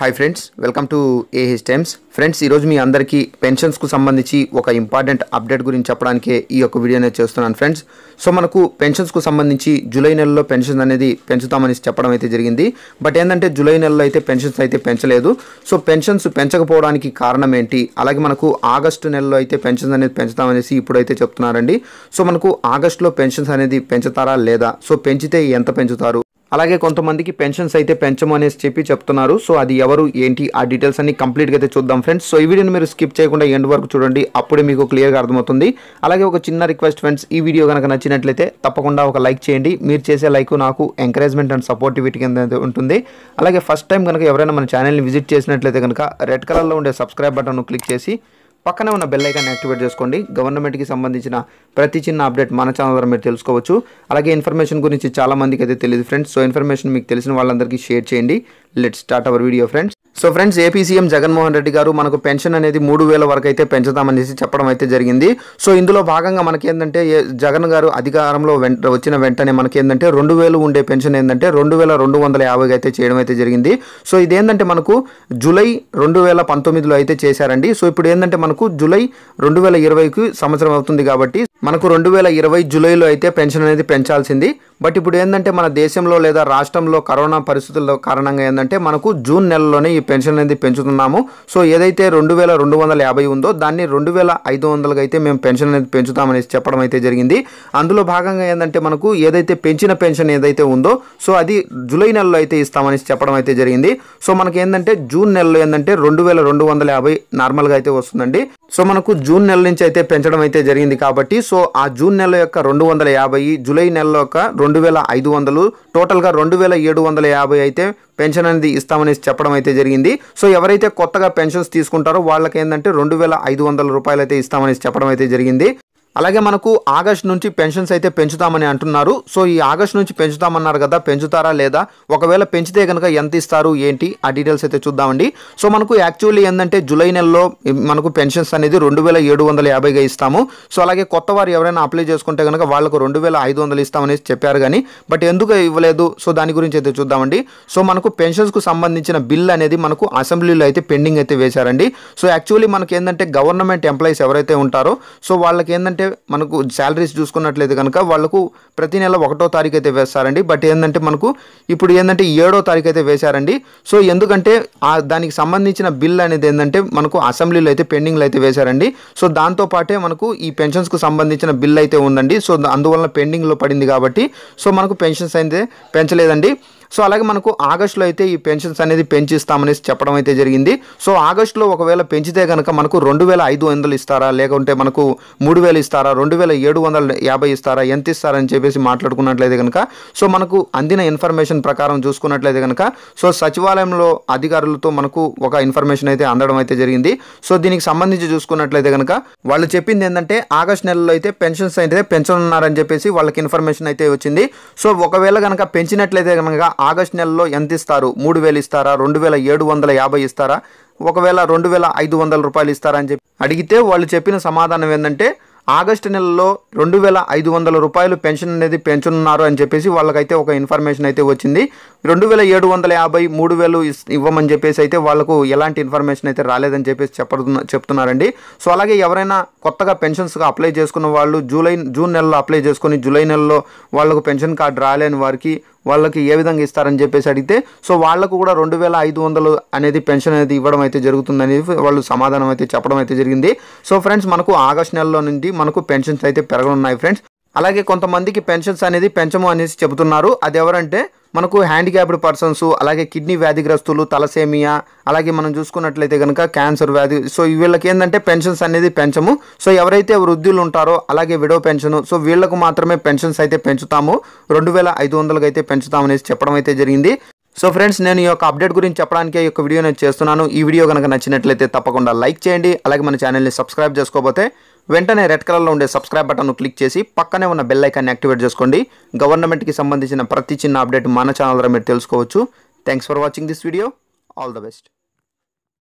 hi friends welcome to A H Times friends ఈరోజు మీ అందరికీ పెన్షన్స్కు సంబంధించి ఒక ఇంపార్టెంట్ అప్డేట్ గురించి చెప్పడానికే ఈ యొక్క వీడియోనే చేస్తున్నాను ఫ్రెండ్స్ సో మనకు పెన్షన్స్కు సంబంధించి జూలై నెలలో పెన్షన్ అనేది పెంచుతామని చెప్పడం అయితే జరిగింది బట్ ఏంటంటే జూలై నెలలో అయితే పెన్షన్స్ అయితే పెంచలేదు సో పెన్షన్స్ పెంచకపోవడానికి కారణం ఏంటి అలాగే మనకు ఆగస్టు నెలలో అయితే పెన్షన్స్ అనేది పెంచుతామనేసి ఇప్పుడైతే చెప్తున్నారండి సో మనకు ఆగస్టులో పెన్షన్స్ అనేది పెంచుతారా లేదా సో పెంచితే ఎంత పెంచుతారు అలాగే కొంతమందికి పెన్షన్స్ అయితే పెంచము అనేసి చెప్పి చెప్తున్నారు సో అది ఎవరు ఏంటి ఆ డీటెయిల్స్ అన్ని కంప్లీట్గా అయితే చూద్దాం ఫ్రెండ్స్ సో ఈ వీడియోని మీరు స్కిప్ చేయకుండా ఎండ్ వరకు చూడండి అప్పుడే మీకు క్లియర్గా అర్థమవుతుంది అలాగే ఒక చిన్న రిక్వెస్ట్ ఫ్రెండ్స్ ఈ వీడియో కనుక నచ్చినట్లయితే తప్పకుండా ఒక లైక్ చేయండి మీరు చేసే లైక్ నాకు ఎంకరేజ్మెంట్ అండ్ సపోర్టివిటీ కింద ఉంటుంది అలాగే ఫస్ట్ టైం కనుక ఎవరైనా మన ఛానల్ని విజిట్ చేసినట్లయితే కనుక రెడ్ కలర్లో ఉండే సబ్స్క్రైబ్ బటన్ను క్లిక్ చేసి పక్కనే ఉన్న బెల్ ఐకాన్ యాక్టివేట్ చేసుకోండి గవర్నమెంట్కి సంబంధించిన ప్రతి చిన్న అప్డేట్ మన ఛానల్ ద్వారా మీరు తెలుసుకోవచ్చు అలాగే ఇన్ఫర్మేషన్ గురించి చాలామందికి అయితే తెలియదు ఫ్రెండ్స్ సో ఇన్ఫర్మేషన్ మీకు తెలిసిన వాళ్ళందరికీ షేర్ చేయండి let start our video friends so friends AP CM Jaganmohan Reddy garu మనకు పెన్షన్ అనేది మూడు వేల వరకు అయితే పెంచుతామనేసి చెప్పడం అయితే జరిగింది సో ఇందులో భాగంగా మనకేంటంటే జగన్ గారు అధికారంలో వెంట వచ్చిన వెంటనే ఏంటంటే రెండు వేలు ఉండే పెన్షన్ ఏంటంటే రెండు వేల రెండు వందల యాభై అయితే చేయడం అయితే జరిగింది సో ఇదేంటంటే మనకు జూలై రెండు వేల పంతొమ్మిదిలో అయితే చేశారండి సో ఇప్పుడు ఏంటంటే మనకు జూలై రెండు వేల ఇరవైకి సంవత్సరం అవుతుంది కాబట్టి మనకు రెండు వేల ఇరవై జూలైలో అయితే పెన్షన్ అనేది పెంచాల్సింది బట్ ఇప్పుడు ఏంటంటే మన దేశంలో లేదా రాష్ట్రంలో కరోనా పరిస్థితుల కారణంగా ఏంటంటే మనకు జూన్ నెలలోనే ఈ పెన్షన్ అనేది పెంచుతున్నాము సో ఏదైతే రెండు వేల రెండు వందల యాభై ఉందో దాన్ని రెండు వేల ఐదు వందలకి అయితే మేము పెన్షన్ అనేది పెంచుతామని చెప్పడం అయితే జరిగింది అందులో భాగంగా ఏంటంటే మనకు ఏదైతే పెంచిన పెన్షన్ ఏదైతే ఉందో సో అది జూలై నెలలో అయితే ఇస్తామని చెప్పడం అయితే జరిగింది సో మనకి ఏంటంటే జూన్ నెలలో ఏంటంటే రెండు వేల రెండు వందల యాభై నార్మల్గా అయితే వస్తుందండి సో మనకు జూన్ నెల నుంచి అయితే పెంచడం అయితే జరిగింది కాబట్టి సో ఆ జూన్ నెల యొక్క రెండు వందల యాభై జూలై నెల యొక్క రెండు వేల ఐదు వందలు టోటల్గా రెండు వేల ఏడు వందల యాభై అయితే పెన్షన్ అనేది ఇస్తామని చెప్పడం అయితే జరిగింది జరిగింది సో ఎవరైతే కొత్తగా పెన్షన్స్ తీసుకుంటారో వాళ్ళకి ఏంటంటే రెండు వేల ఐదు వందల రూపాయలు అయితే ఇస్తామని చెప్పడం అయితే జరిగింది అలాగే మనకు ఆగస్ట్ నుంచి పెన్షన్స్ అయితే పెంచుతామని అంటున్నారు సో ఈ ఆగస్ట్ నుంచి పెంచుతామన్నారు కదా పెంచుతారా లేదా ఒకవేళ పెంచితే కనుక ఎంత ఇస్తారు ఏంటి ఆ డీటెయిల్స్ అయితే చూద్దామండి సో మనకు యాక్చువల్లీ ఏంటంటే జూలై నెలలో మనకు పెన్షన్స్ అనేది రెండు వేల ఏడు వందల యాభైగా ఇస్తాము సో అలాగే కొత్త వారు ఎవరైనా అప్లై చేసుకుంటే కనుక వాళ్ళకు రెండు వేల ఐదు వందలు ఇస్తామని చెప్పారు కానీ బట్ ఎందుకు ఇవ్వలేదు సో దాని గురించి అయితే చూద్దామండి సో మనకు పెన్షన్స్కు సంబంధించిన బిల్ అనేది మనకు అసెంబ్లీలో అయితే పెండింగ్ అయితే వేశారండి సో యాక్చువల్లీ మనకి ఏంటంటే గవర్నమెంట్ ఎంప్లాయీస్ ఎవరైతే ఉంటారో సో వాళ్ళకి ఏంటంటే మనకు శాలరీస్ చూసుకున్నట్లయితే కనుక వాళ్ళకు ప్రతి నెల ఒకటో తారీఖు అయితే వేస్తారండి బట్ ఏంటంటే మనకు ఇప్పుడు ఏంటంటే ఏడో తారీఖు అయితే వేశారండి సో ఎందుకంటే దానికి సంబంధించిన బిల్ అనేది ఏంటంటే మనకు అసెంబ్లీలో అయితే పెండింగ్లో అయితే వేశారండి సో దాంతోపాటే మనకు ఈ పెన్షన్స్కు సంబంధించిన బిల్ అయితే ఉందండి సో అందువల్ల పెండింగ్లో పడింది కాబట్టి సో మనకు పెన్షన్స్ అయితే పెంచలేదండి సో అలాగే మనకు ఆగస్టులో అయితే ఈ పెన్షన్స్ అనేది పెంచిస్తామని చెప్పడం అయితే జరిగింది సో ఆగస్టులో ఒకవేళ పెంచితే కనుక మనకు రెండు వేల ఐదు వందలు ఇస్తారా లేకుంటే మనకు మూడు వేలు ఇస్తారా రెండు వేల ఏడు వందల యాభై ఇస్తారా ఎంత ఇస్తారని చెప్పేసి మాట్లాడుకున్నట్లయితే కనుక సో మనకు అందిన ఇన్ఫర్మేషన్ ప్రకారం చూసుకున్నట్లయితే కనుక సో సచివాలయంలో అధికారులతో మనకు ఒక ఇన్ఫర్మేషన్ అయితే అందడం అయితే జరిగింది సో దీనికి సంబంధించి చూసుకున్నట్లయితే కనుక వాళ్ళు చెప్పింది ఏంటంటే ఆగస్ట్ నెలలో అయితే పెన్షన్స్ అయితే పెంచనున్నారని చెప్పేసి వాళ్ళకి ఇన్ఫర్మేషన్ అయితే వచ్చింది సో ఒకవేళ కనుక పెంచినట్లయితే కనుక ఆగస్ట్ నెలలో ఎంత ఇస్తారు మూడు వేలు ఇస్తారా రెండు వేల ఏడు వందల యాభై ఇస్తారా ఒకవేళ రెండు వేల ఐదు వందల రూపాయలు ఇస్తారా అని చెప్పి అడిగితే వాళ్ళు చెప్పిన సమాధానం ఏంటంటే ఆగస్టు నెలలో రెండు వేల ఐదు వందల రూపాయలు పెన్షన్ అనేది పెంచనున్నారు అని చెప్పేసి వాళ్ళకైతే ఒక ఇన్ఫర్మేషన్ అయితే వచ్చింది రెండు వేల ఏడు వందల యాభై మూడు వేలు ఇవ్వమని చెప్పేసి అయితే వాళ్ళకు ఎలాంటి ఇన్ఫర్మేషన్ అయితే రాలేదని చెప్పేసి చెప్పడుతున్న చెప్తున్నారండి సో అలాగే ఎవరైనా కొత్తగా పెన్షన్స్గా అప్లై చేసుకున్న వాళ్ళు జూలై జూన్ నెలలో అప్లై చేసుకొని జూలై నెలలో వాళ్ళకు పెన్షన్ కార్డు రాలేని వారికి వాళ్ళకి ఏ విధంగా ఇస్తారని చెప్పేసి అడిగితే సో వాళ్ళకు కూడా రెండు వేల ఐదు వందలు అనేది పెన్షన్ అనేది ఇవ్వడం అయితే జరుగుతుంది అనేది వాళ్ళు సమాధానం అయితే చెప్పడం అయితే జరిగింది సో ఫ్రెండ్స్ మనకు ఆగస్ట్ నెలలో నుండి మనకు పెన్షన్స్ అయితే పెరగనున్నాయి ఫ్రెండ్స్ అలాగే కొంతమందికి పెన్షన్స్ అనేది పెంచము అనేసి చెబుతున్నారు అది ఎవరంటే మనకు హ్యాండిక్యాప్డ్ పర్సన్స్ అలాగే కిడ్నీ వ్యాధిగ్రస్తులు తలసేమియా అలాగే మనం చూసుకున్నట్లయితే కనుక క్యాన్సర్ వ్యాధి సో వీళ్ళకి ఏంటంటే పెన్షన్స్ అనేది పెంచము సో ఎవరైతే వృద్ధులు ఉంటారో అలాగే విడో పెన్షన్ సో వీళ్ళకు మాత్రమే పెన్షన్స్ అయితే పెంచుతాము రెండు వేల ఐదు వందలకు అయితే పెంచుతామనేసి చెప్పడం అయితే జరిగింది సో ఫ్రెండ్స్ నేను ఈ యొక్క అప్డేట్ గురించి చెప్పడానికే ఈ యొక్క వీడియో నేను చేస్తున్నాను ఈ వీడియో కనుక నచ్చినట్లయితే తప్పకుండా లైక్ చేయండి అలాగే మన ఛానల్ని సబ్స్క్రైబ్ చేసుకోకపోతే వెంటనే రెడ్ కలర్లో ఉండే సబ్స్క్రైబ్ బటన్ను క్లిక్ చేసి పక్కనే ఉన్న బెల్ ఐకాన్ని యాక్టివేట్ చేసుకోండి గవర్నమెంట్కి సంబంధించిన ప్రతి చిన్న అప్డేట్ మన ఛానల్ ద్వారా మీరు తెలుసుకోవచ్చు thanks for watching this video all the best